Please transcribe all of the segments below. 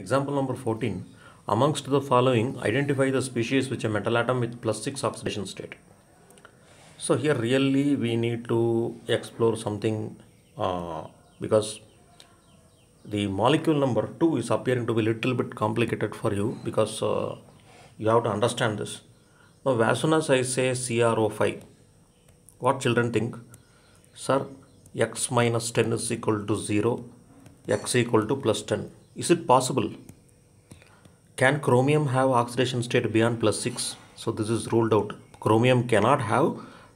Example number 14. Amongst the following, identify the species which a metal atom with plus 6 oxidation state. So here really we need to explore something uh, because the molecule number 2 is appearing to be little bit complicated for you because uh, you have to understand this. Now as soon as I say CRO5, what children think? Sir, x minus 10 is equal to 0, x equal to plus 10. Is it possible? Can chromium have oxidation state beyond plus 6? So this is ruled out. Chromium cannot have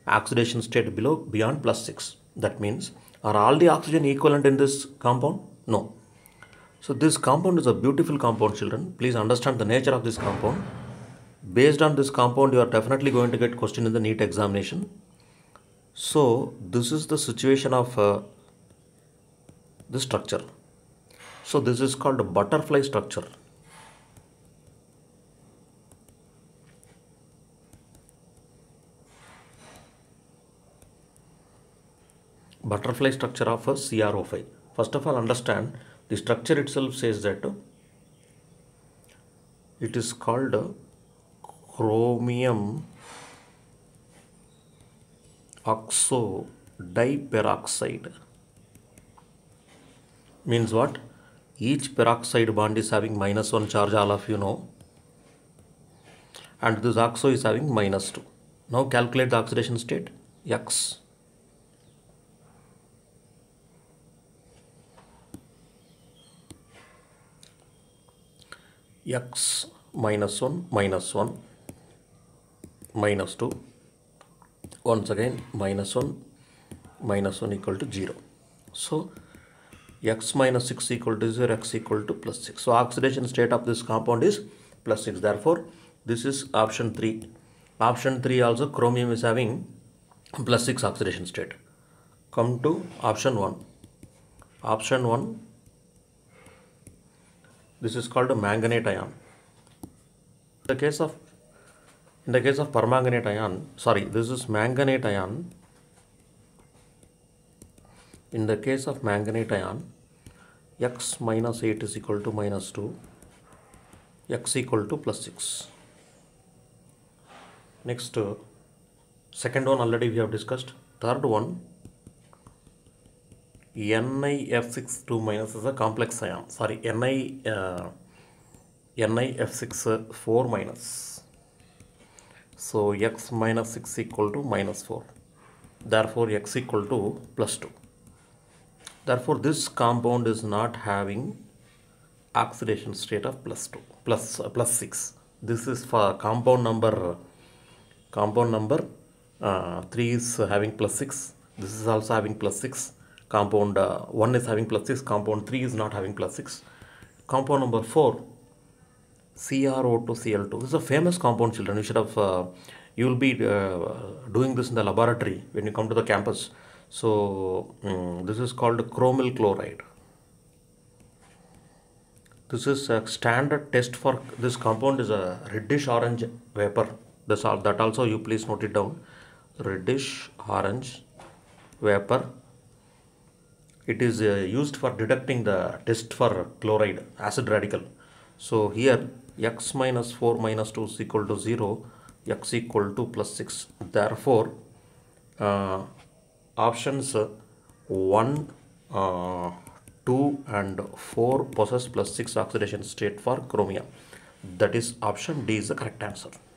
oxidation state below beyond plus 6. That means are all the oxygen equivalent in this compound? No. So this compound is a beautiful compound children. Please understand the nature of this compound. Based on this compound you are definitely going to get question in the NEET examination. So this is the situation of uh, structure. So this is called butterfly structure. Butterfly structure of a CRO5. First of all understand the structure itself says that it is called chromium oxo diperoxide means what each peroxide bond is having minus 1 charge, all of you know. And this oxo is having minus 2. Now calculate the oxidation state, X. x minus 1 minus 1 minus 2 once again minus 1 minus 1 equal to 0 so x minus 6 equal to 0, x equal to plus 6. So oxidation state of this compound is plus 6. Therefore, this is option 3. Option 3 also chromium is having plus 6 oxidation state. Come to option 1. Option 1, this is called a manganate ion. In the case of in the case of permanganate ion, sorry, this is manganate ion. In the case of manganate ion, x minus 8 is equal to minus 2, x equal to plus 6. Next, uh, second one already we have discussed. Third one, NiF62 minus is a complex ion. Sorry, Ni, uh, NiF64 uh, minus. So, x minus 6 equal to minus 4. Therefore, x equal to plus 2. Therefore, this compound is not having oxidation state of plus 2, plus, uh, plus 6. This is for compound number, compound number uh, 3 is having plus 6. This is also having plus 6. Compound uh, 1 is having plus 6. Compound 3 is not having plus 6. Compound number 4, CrO2Cl2. This is a famous compound, children. You should have, uh, you will be uh, doing this in the laboratory when you come to the campus. So um, this is called chromyl chloride. This is a standard test for this compound is a reddish orange vapor. This all that also you please note it down. Reddish orange vapor. It is uh, used for detecting the test for chloride acid radical. So here x minus 4 minus 2 is equal to 0 x equal to plus 6 therefore uh, options uh, 1 uh, 2 and 4 possess plus 6 oxidation state for chromium that is option D is the correct answer